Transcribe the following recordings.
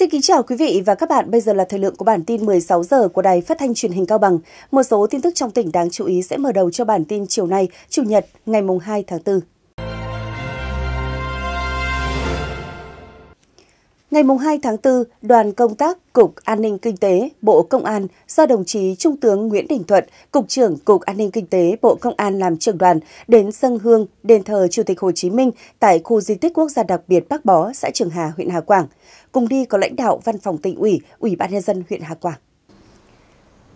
Xin kính chào quý vị và các bạn. Bây giờ là thời lượng của bản tin 16 giờ của Đài Phát thanh Truyền hình Cao Bằng. Một số tin tức trong tỉnh đáng chú ý sẽ mở đầu cho bản tin chiều nay, Chủ nhật, ngày mùng 2 tháng 4. Ngày 2 tháng 4, đoàn công tác Cục An ninh Kinh tế Bộ Công an do đồng chí Trung tướng Nguyễn Đình Thuận, Cục trưởng Cục An ninh Kinh tế Bộ Công an làm trưởng đoàn đến dân hương đền thờ Chủ tịch Hồ Chí Minh tại khu di tích quốc gia đặc biệt Bắc Bó, xã Trường Hà, huyện Hà Quảng. Cùng đi có lãnh đạo Văn phòng tỉnh ủy, Ủy ban nhân dân huyện Hà Quảng.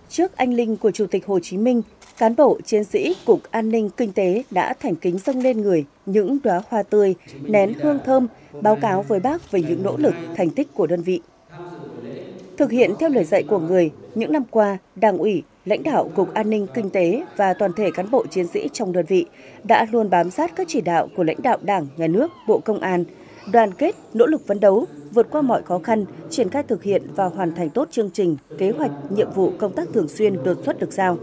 Trước anh linh của Chủ tịch Hồ Chí Minh, cán bộ chiến sĩ Cục An ninh Kinh tế đã thành kính dâng lên người những đóa hoa tươi, nén hương thơm, báo cáo với bác về những nỗ lực, thành tích của đơn vị. Thực hiện theo lời dạy của người, những năm qua, Đảng ủy, lãnh đạo Cục An ninh Kinh tế và toàn thể cán bộ chiến sĩ trong đơn vị đã luôn bám sát các chỉ đạo của lãnh đạo Đảng, Nhà nước, Bộ Công an, đoàn kết, nỗ lực phấn đấu, vượt qua mọi khó khăn, triển khai thực hiện và hoàn thành tốt chương trình, kế hoạch, nhiệm vụ công tác thường xuyên đột xuất được giao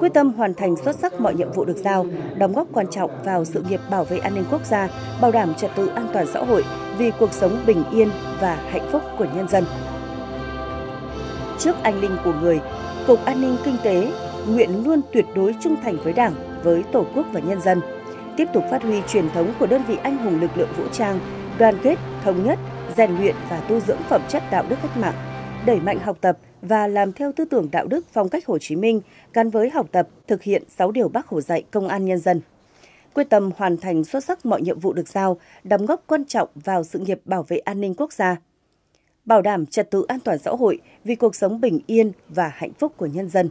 quyết tâm hoàn thành xuất sắc mọi nhiệm vụ được giao, đóng góp quan trọng vào sự nghiệp bảo vệ an ninh quốc gia, bảo đảm trật tự an toàn xã hội vì cuộc sống bình yên và hạnh phúc của nhân dân. Trước anh linh của người, Cục An ninh Kinh tế nguyện luôn tuyệt đối trung thành với Đảng, với Tổ quốc và nhân dân, tiếp tục phát huy truyền thống của đơn vị anh hùng lực lượng vũ trang, đoàn kết, thống nhất, rèn luyện và tu dưỡng phẩm chất đạo đức cách mạng, đẩy mạnh học tập, và làm theo tư tưởng đạo đức phong cách Hồ Chí Minh gắn với học tập, thực hiện 6 điều Bác Hồ dạy công an nhân dân. Quyết tâm hoàn thành xuất sắc mọi nhiệm vụ được giao, đóng góp quan trọng vào sự nghiệp bảo vệ an ninh quốc gia. Bảo đảm trật tự an toàn xã hội vì cuộc sống bình yên và hạnh phúc của nhân dân.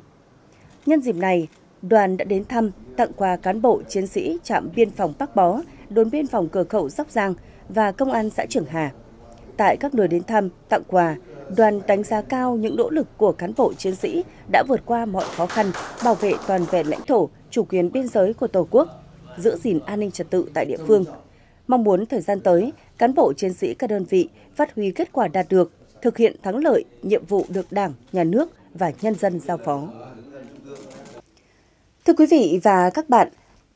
Nhân dịp này, đoàn đã đến thăm, tặng quà cán bộ chiến sĩ trạm biên phòng Bắc Bó, đồn biên phòng cửa khẩu Sóc Giang và công an xã Trường Hà tại các nơi đến thăm, tặng quà, đoàn đánh giá cao những nỗ lực của cán bộ chiến sĩ đã vượt qua mọi khó khăn, bảo vệ toàn vẹn lãnh thổ, chủ quyền biên giới của Tổ quốc, giữ gìn an ninh trật tự tại địa phương. Mong muốn thời gian tới, cán bộ chiến sĩ các đơn vị phát huy kết quả đạt được, thực hiện thắng lợi nhiệm vụ được Đảng, Nhà nước và nhân dân giao phó. Thưa quý vị và các bạn,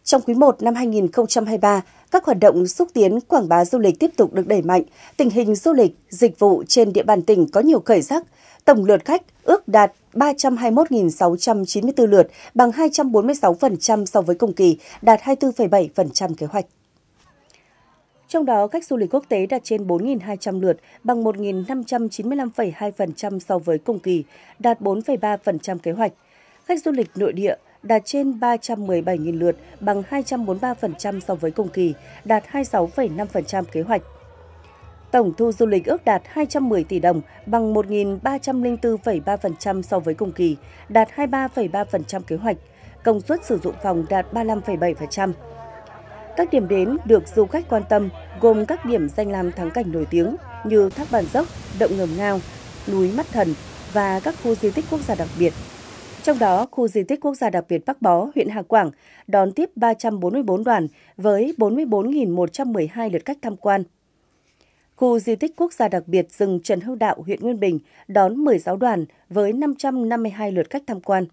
trong quý 1 năm 2023, các hoạt động xúc tiến quảng bá du lịch tiếp tục được đẩy mạnh, tình hình du lịch, dịch vụ trên địa bàn tỉnh có nhiều khởi sắc. Tổng lượt khách ước đạt 321.694 lượt, bằng 246% so với cùng kỳ, đạt 24,7% kế hoạch. Trong đó, khách du lịch quốc tế đạt trên 4.200 lượt, bằng 1.595,2% so với cùng kỳ, đạt 4,3% kế hoạch. Khách du lịch nội địa đạt trên 317.000 lượt, bằng 243% so với cùng kỳ, đạt 26,5% kế hoạch. Tổng thu du lịch ước đạt 210 tỷ đồng, bằng 1.304,3% so với cùng kỳ, đạt 23,3% kế hoạch. Công suất sử dụng phòng đạt 35,7%. Các điểm đến được du khách quan tâm gồm các điểm danh làm thắng cảnh nổi tiếng như Thác Bản Dốc, Động Ngầm Ngao, núi Mắt Thần và các khu di tích quốc gia đặc biệt trong đó, khu di tích quốc gia đặc biệt Bắc Bó, huyện Hà Quảng đón tiếp 344 đoàn với 44.112 lượt khách tham quan. Khu di tích quốc gia đặc biệt rừng Trần Hưng Đạo, huyện Nguyên Bình đón 16 đoàn với 552 lượt khách tham quan.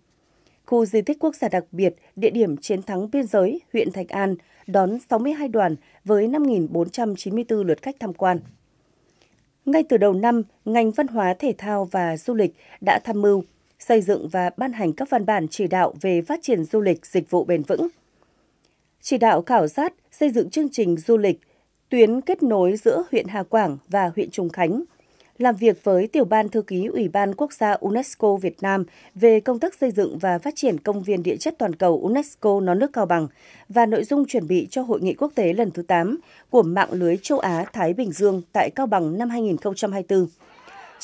Khu di tích quốc gia đặc biệt địa điểm chiến thắng biên giới, huyện Thạch An đón 62 đoàn với 5.494 lượt khách tham quan. Ngay từ đầu năm, ngành văn hóa thể thao và du lịch đã tham mưu xây dựng và ban hành các văn bản chỉ đạo về phát triển du lịch dịch vụ bền vững. Chỉ đạo khảo sát, xây dựng chương trình du lịch, tuyến kết nối giữa huyện Hà Quảng và huyện Trùng Khánh, làm việc với tiểu ban thư ký Ủy ban Quốc gia UNESCO Việt Nam về công tác xây dựng và phát triển công viên địa chất toàn cầu UNESCO Nón nước Cao Bằng và nội dung chuẩn bị cho hội nghị quốc tế lần thứ 8 của mạng lưới châu Á Thái Bình Dương tại Cao Bằng năm 2024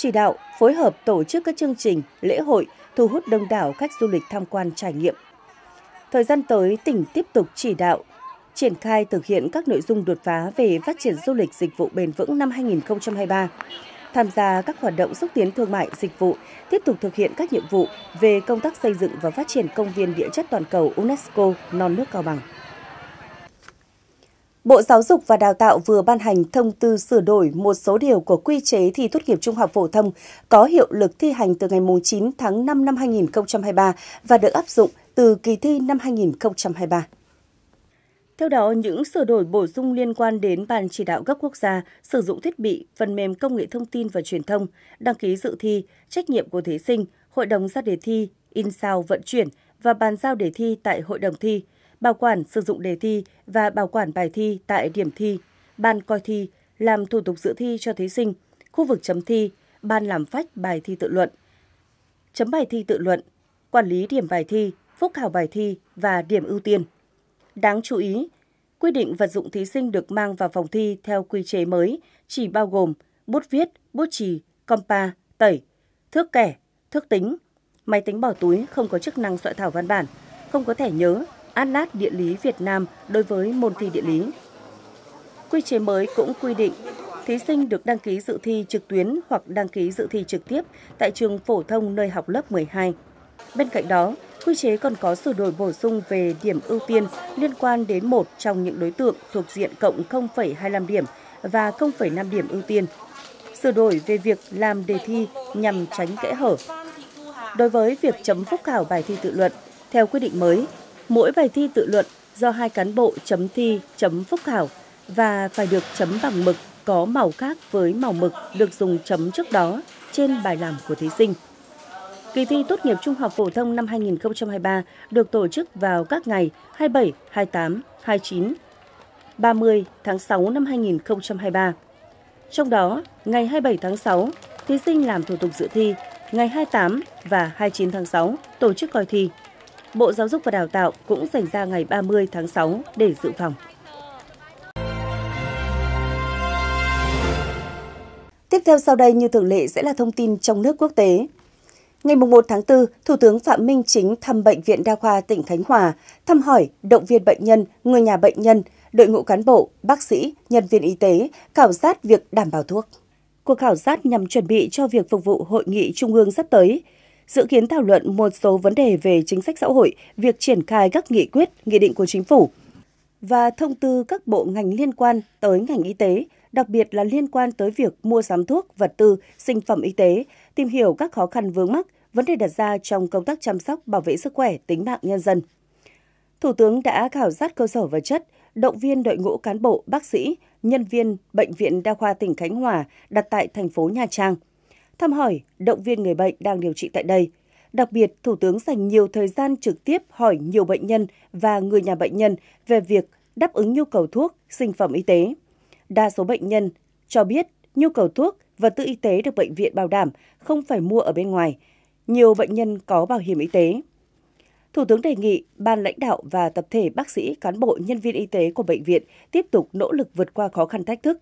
chỉ đạo, phối hợp tổ chức các chương trình, lễ hội, thu hút đông đảo khách du lịch tham quan trải nghiệm. Thời gian tới, tỉnh tiếp tục chỉ đạo, triển khai thực hiện các nội dung đột phá về phát triển du lịch dịch vụ bền vững năm 2023, tham gia các hoạt động xúc tiến thương mại dịch vụ, tiếp tục thực hiện các nhiệm vụ về công tác xây dựng và phát triển công viên địa chất toàn cầu UNESCO non nước Cao Bằng. Bộ Giáo dục và Đào tạo vừa ban hành thông tư sửa đổi một số điều của quy chế thi tốt nghiệp trung học phổ thông có hiệu lực thi hành từ ngày 9 tháng 5 năm 2023 và được áp dụng từ kỳ thi năm 2023. Theo đó, những sửa đổi bổ sung liên quan đến Ban chỉ đạo cấp quốc gia, sử dụng thiết bị, phần mềm công nghệ thông tin và truyền thông, đăng ký dự thi, trách nhiệm của thí sinh, hội đồng ra đề thi, in sao vận chuyển và bàn giao đề thi tại hội đồng thi – bảo quản sử dụng đề thi và bảo quản bài thi tại điểm thi, ban coi thi, làm thủ tục dự thi cho thí sinh, khu vực chấm thi, ban làm phách bài thi tự luận, chấm bài thi tự luận, quản lý điểm bài thi, phúc khảo bài thi và điểm ưu tiên. Đáng chú ý, quy định vật dụng thí sinh được mang vào phòng thi theo quy chế mới chỉ bao gồm bút viết, bút chì, compa, tẩy, thước kẻ, thước tính, máy tính bỏ túi không có chức năng soạn thảo văn bản, không có thẻ nhớ, Atlas Địa lý Việt Nam đối với môn thi địa lý. Quy chế mới cũng quy định thí sinh được đăng ký dự thi trực tuyến hoặc đăng ký dự thi trực tiếp tại trường phổ thông nơi học lớp 12. Bên cạnh đó, quy chế còn có sửa đổi bổ sung về điểm ưu tiên liên quan đến một trong những đối tượng thuộc diện cộng 0,25 điểm và 0,5 điểm ưu tiên. Sửa đổi về việc làm đề thi nhằm tránh kẽ hở. Đối với việc chấm phúc khảo bài thi tự luận, theo quy định mới, Mỗi bài thi tự luận do hai cán bộ chấm thi, chấm phúc khảo và phải được chấm bằng mực có màu khác với màu mực được dùng chấm trước đó trên bài làm của thí sinh. Kỳ thi tốt nghiệp trung học phổ thông năm 2023 được tổ chức vào các ngày 27, 28, 29, 30 tháng 6 năm 2023. Trong đó, ngày 27 tháng 6, thí sinh làm thủ tục dự thi, ngày 28 và 29 tháng 6 tổ chức coi thi. Bộ Giáo dục và Đào tạo cũng dành ra ngày 30 tháng 6 để dự phòng. Tiếp theo sau đây như thường lệ sẽ là thông tin trong nước quốc tế. Ngày 1 tháng 4, Thủ tướng Phạm Minh Chính thăm Bệnh viện Đa khoa tỉnh Khánh Hòa, thăm hỏi, động viên bệnh nhân, người nhà bệnh nhân, đội ngũ cán bộ, bác sĩ, nhân viên y tế, khảo sát việc đảm bảo thuốc. Cuộc khảo sát nhằm chuẩn bị cho việc phục vụ hội nghị trung ương sắp tới dự kiến thảo luận một số vấn đề về chính sách xã hội, việc triển khai các nghị quyết, nghị định của chính phủ và thông tư các bộ ngành liên quan tới ngành y tế, đặc biệt là liên quan tới việc mua sắm thuốc, vật tư, sinh phẩm y tế, tìm hiểu các khó khăn vướng mắc, vấn đề đặt ra trong công tác chăm sóc bảo vệ sức khỏe tính mạng nhân dân. Thủ tướng đã khảo sát cơ sở vật chất, động viên đội ngũ cán bộ, bác sĩ, nhân viên bệnh viện đa khoa tỉnh Khánh Hòa đặt tại thành phố Nha Trang – thăm hỏi, động viên người bệnh đang điều trị tại đây. Đặc biệt, Thủ tướng dành nhiều thời gian trực tiếp hỏi nhiều bệnh nhân và người nhà bệnh nhân về việc đáp ứng nhu cầu thuốc, sinh phẩm y tế. Đa số bệnh nhân cho biết nhu cầu thuốc, vật tư y tế được bệnh viện bảo đảm, không phải mua ở bên ngoài. Nhiều bệnh nhân có bảo hiểm y tế. Thủ tướng đề nghị ban lãnh đạo và tập thể bác sĩ, cán bộ, nhân viên y tế của bệnh viện tiếp tục nỗ lực vượt qua khó khăn thách thức,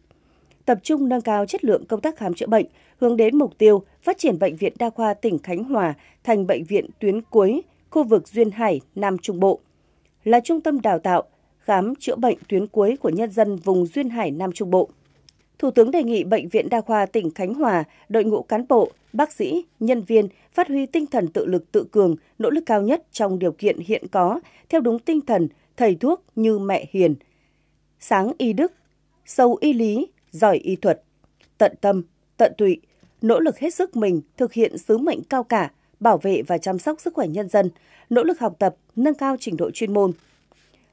tập trung nâng cao chất lượng công tác khám chữa bệnh, hướng đến mục tiêu phát triển Bệnh viện Đa khoa tỉnh Khánh Hòa thành bệnh viện tuyến cuối, khu vực Duyên Hải, Nam Trung Bộ. Là trung tâm đào tạo, khám chữa bệnh tuyến cuối của nhân dân vùng Duyên Hải, Nam Trung Bộ. Thủ tướng đề nghị Bệnh viện Đa khoa tỉnh Khánh Hòa, đội ngũ cán bộ, bác sĩ, nhân viên phát huy tinh thần tự lực tự cường, nỗ lực cao nhất trong điều kiện hiện có, theo đúng tinh thần thầy thuốc như mẹ hiền. Sáng y đức, sâu y lý, giỏi y thuật, tận tâm, tận tụy, nỗ lực hết sức mình thực hiện sứ mệnh cao cả, bảo vệ và chăm sóc sức khỏe nhân dân, nỗ lực học tập, nâng cao trình độ chuyên môn.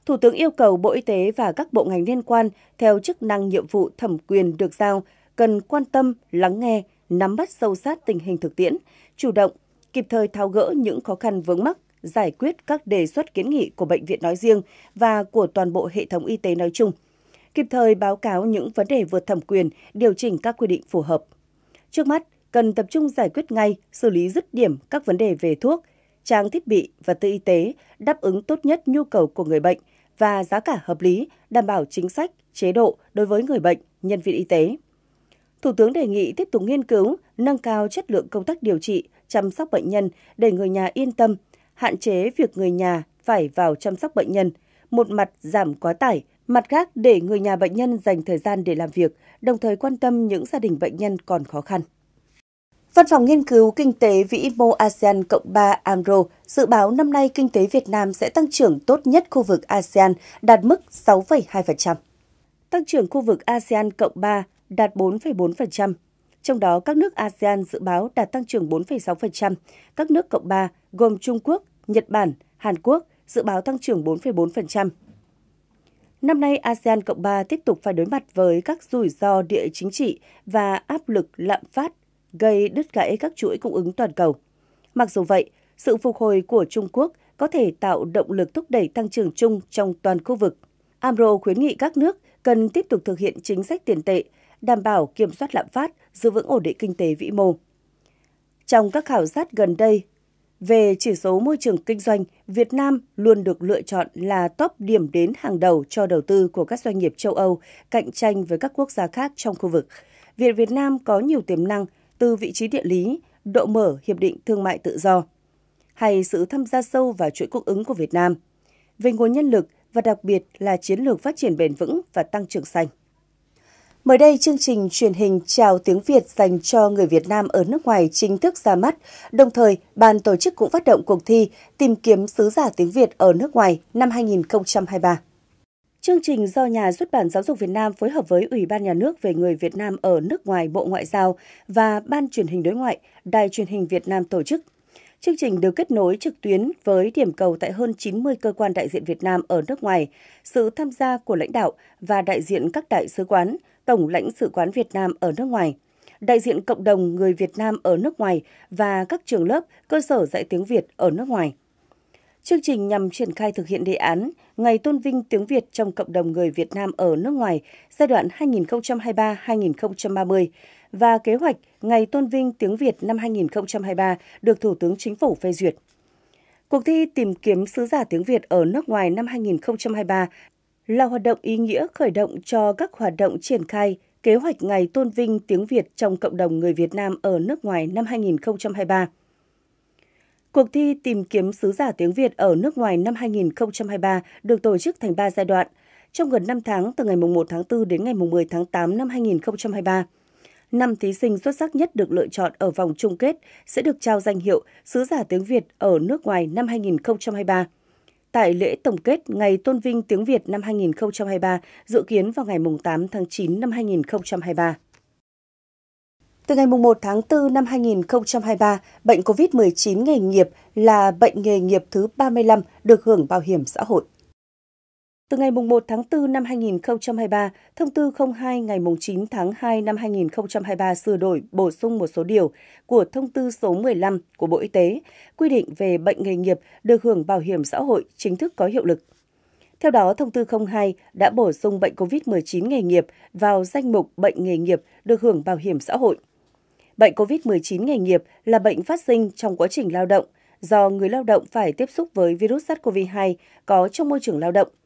Thủ tướng yêu cầu Bộ Y tế và các bộ ngành liên quan theo chức năng nhiệm vụ thẩm quyền được giao cần quan tâm, lắng nghe, nắm bắt sâu sát tình hình thực tiễn, chủ động, kịp thời tháo gỡ những khó khăn vướng mắc, giải quyết các đề xuất kiến nghị của bệnh viện nói riêng và của toàn bộ hệ thống y tế nói chung – kịp thời báo cáo những vấn đề vượt thẩm quyền, điều chỉnh các quy định phù hợp. Trước mắt, cần tập trung giải quyết ngay, xử lý dứt điểm các vấn đề về thuốc, trang thiết bị và tư y tế đáp ứng tốt nhất nhu cầu của người bệnh và giá cả hợp lý, đảm bảo chính sách, chế độ đối với người bệnh, nhân viên y tế. Thủ tướng đề nghị tiếp tục nghiên cứu, nâng cao chất lượng công tác điều trị, chăm sóc bệnh nhân để người nhà yên tâm, hạn chế việc người nhà phải vào chăm sóc bệnh nhân, một mặt giảm quá tải, Mặt khác, để người nhà bệnh nhân dành thời gian để làm việc, đồng thời quan tâm những gia đình bệnh nhân còn khó khăn. Văn phòng Nghiên cứu Kinh tế Vĩ mô ASEAN Cộng 3 AMRO dự báo năm nay kinh tế Việt Nam sẽ tăng trưởng tốt nhất khu vực ASEAN, đạt mức 6,2%. Tăng trưởng khu vực ASEAN Cộng 3 đạt 4,4%. Trong đó, các nước ASEAN dự báo đạt tăng trưởng 4,6%. Các nước Cộng 3 gồm Trung Quốc, Nhật Bản, Hàn Quốc dự báo tăng trưởng 4,4%. Năm nay, ASEAN Cộng 3 tiếp tục phải đối mặt với các rủi ro địa chính trị và áp lực lạm phát gây đứt gãy các chuỗi cung ứng toàn cầu. Mặc dù vậy, sự phục hồi của Trung Quốc có thể tạo động lực thúc đẩy tăng trưởng chung trong toàn khu vực. AMRO khuyến nghị các nước cần tiếp tục thực hiện chính sách tiền tệ, đảm bảo kiểm soát lạm phát, giữ vững ổn định kinh tế vĩ mô. Trong các khảo sát gần đây, về chỉ số môi trường kinh doanh, Việt Nam luôn được lựa chọn là top điểm đến hàng đầu cho đầu tư của các doanh nghiệp châu Âu cạnh tranh với các quốc gia khác trong khu vực. Việt Việt Nam có nhiều tiềm năng từ vị trí địa lý, độ mở hiệp định thương mại tự do hay sự tham gia sâu vào chuỗi cung ứng của Việt Nam. Về nguồn nhân lực và đặc biệt là chiến lược phát triển bền vững và tăng trưởng xanh. Mới đây, chương trình truyền hình Chào tiếng Việt dành cho người Việt Nam ở nước ngoài chính thức ra mắt. Đồng thời, ban tổ chức cũng phát động cuộc thi Tìm kiếm sứ giả tiếng Việt ở nước ngoài năm 2023. Chương trình do Nhà xuất bản Giáo dục Việt Nam phối hợp với Ủy ban Nhà nước về người Việt Nam ở nước ngoài Bộ Ngoại giao và Ban truyền hình đối ngoại, Đài truyền hình Việt Nam tổ chức. Chương trình được kết nối trực tuyến với điểm cầu tại hơn 90 cơ quan đại diện Việt Nam ở nước ngoài, sự tham gia của lãnh đạo và đại diện các đại sứ quán, Tổng lãnh sự quán Việt Nam ở nước ngoài, đại diện cộng đồng người Việt Nam ở nước ngoài và các trường lớp, cơ sở dạy tiếng Việt ở nước ngoài. Chương trình nhằm triển khai thực hiện đề án Ngày tôn vinh tiếng Việt trong cộng đồng người Việt Nam ở nước ngoài giai đoạn 2023-2030 và kế hoạch Ngày tôn vinh tiếng Việt năm 2023 được Thủ tướng Chính phủ phê duyệt. Cuộc thi tìm kiếm sứ giả tiếng Việt ở nước ngoài năm 2023 là hoạt động ý nghĩa khởi động cho các hoạt động triển khai kế hoạch Ngày Tôn vinh tiếng Việt trong cộng đồng người Việt Nam ở nước ngoài năm 2023. Cuộc thi tìm kiếm sứ giả tiếng Việt ở nước ngoài năm 2023 được tổ chức thành 3 giai đoạn, trong gần 5 tháng từ ngày 1 tháng 4 đến ngày 10 tháng 8 năm 2023. Năm thí sinh xuất sắc nhất được lựa chọn ở vòng chung kết sẽ được trao danh hiệu Sứ giả tiếng Việt ở nước ngoài năm 2023 tại lễ tổng kết Ngày Tôn vinh Tiếng Việt năm 2023, dự kiến vào ngày 8 tháng 9 năm 2023. Từ ngày 1 tháng 4 năm 2023, bệnh COVID-19 nghề nghiệp là bệnh nghề nghiệp thứ 35 được hưởng bảo hiểm xã hội. Từ ngày 1 tháng 4 năm 2023, Thông tư 02 ngày 9 tháng 2 năm 2023 sửa đổi bổ sung một số điều của Thông tư số 15 của Bộ Y tế quy định về bệnh nghề nghiệp được hưởng bảo hiểm xã hội chính thức có hiệu lực. Theo đó, Thông tư 02 đã bổ sung bệnh COVID-19 nghề nghiệp vào danh mục bệnh nghề nghiệp được hưởng bảo hiểm xã hội. Bệnh COVID-19 nghề nghiệp là bệnh phát sinh trong quá trình lao động do người lao động phải tiếp xúc với virus SARS-CoV-2 có trong môi trường lao động –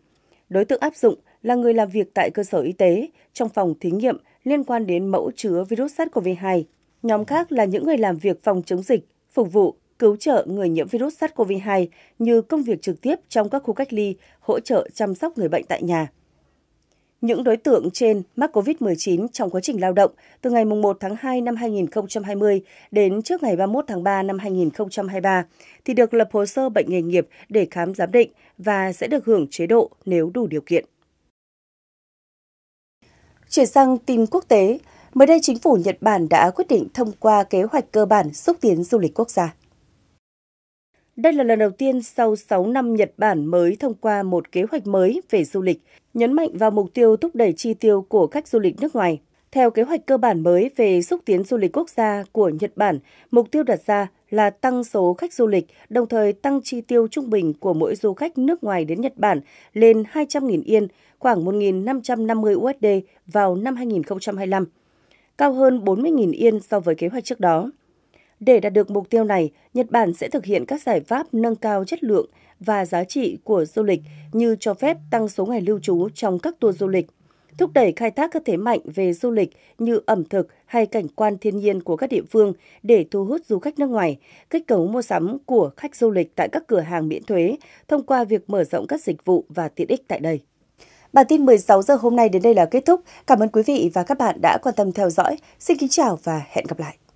Đối tượng áp dụng là người làm việc tại cơ sở y tế, trong phòng thí nghiệm liên quan đến mẫu chứa virus SARS-CoV-2. Nhóm khác là những người làm việc phòng chống dịch, phục vụ, cứu trợ người nhiễm virus SARS-CoV-2 như công việc trực tiếp trong các khu cách ly, hỗ trợ chăm sóc người bệnh tại nhà những đối tượng trên mắc COVID-19 trong quá trình lao động từ ngày 1 tháng 2 năm 2020 đến trước ngày 31 tháng 3 năm 2023 thì được lập hồ sơ bệnh nghề nghiệp để khám giám định và sẽ được hưởng chế độ nếu đủ điều kiện. Chuyển sang tin quốc tế, mới đây chính phủ Nhật Bản đã quyết định thông qua kế hoạch cơ bản xúc tiến du lịch quốc gia. Đây là lần đầu tiên sau 6 năm Nhật Bản mới thông qua một kế hoạch mới về du lịch nhấn mạnh vào mục tiêu thúc đẩy chi tiêu của khách du lịch nước ngoài. Theo kế hoạch cơ bản mới về xúc tiến du lịch quốc gia của Nhật Bản, mục tiêu đặt ra là tăng số khách du lịch, đồng thời tăng chi tiêu trung bình của mỗi du khách nước ngoài đến Nhật Bản lên 200.000 yên, khoảng 1.550 USD vào năm 2025, cao hơn 40.000 yên so với kế hoạch trước đó. Để đạt được mục tiêu này, Nhật Bản sẽ thực hiện các giải pháp nâng cao chất lượng, và giá trị của du lịch như cho phép tăng số ngày lưu trú trong các tour du lịch, thúc đẩy khai thác các thế mạnh về du lịch như ẩm thực hay cảnh quan thiên nhiên của các địa phương để thu hút du khách nước ngoài, kích cầu mua sắm của khách du lịch tại các cửa hàng miễn thuế thông qua việc mở rộng các dịch vụ và tiện ích tại đây. Bản tin 16 giờ hôm nay đến đây là kết thúc. Cảm ơn quý vị và các bạn đã quan tâm theo dõi. Xin kính chào và hẹn gặp lại.